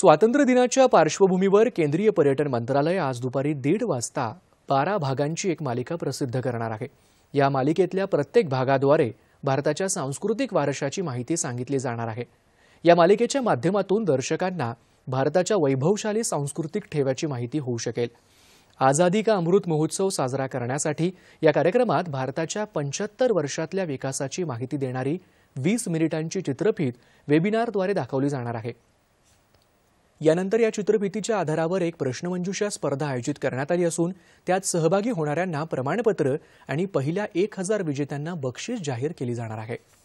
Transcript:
स्वातंत्र्य दिनाच्या पार्श्वभूमीवर केंद्रीय पर्यटन मंत्रालय आज दुपारी दीड वाजता बारा भागांची एक मालिका प्रसिद्ध करणार आहे या मालिकेतल्या प्रत्येक भागाद्वारे भारताच्या सांस्कृतिक वारशाची माहिती सांगितली जाणार आहे या मालिकेच्या माध्यमातून दर्शकांना भारताच्या वैभवशाली सांस्कृतिक ठेव्याची माहिती होऊ शकेल आझादी का अमृत महोत्सव साजरा करण्यासाठी या कार्यक्रमात भारताच्या पंच्याहत्तर वर्षातल्या विकासाची माहिती देणारी वीस मिनिटांची चित्रफित वेबिनारद्वारे दाखवली जाणार आहे यानंतर या चित्रफितीच्या आधारावर एक प्रश्नमंजुषा स्पर्धा आयोजित करण्यात आली असून त्यात सहभागी होणाऱ्यांना प्रमाणपत्र आणि पहिल्या एक हजार विजेत्यांना बक्षीस जाहीर केली जाणार आहे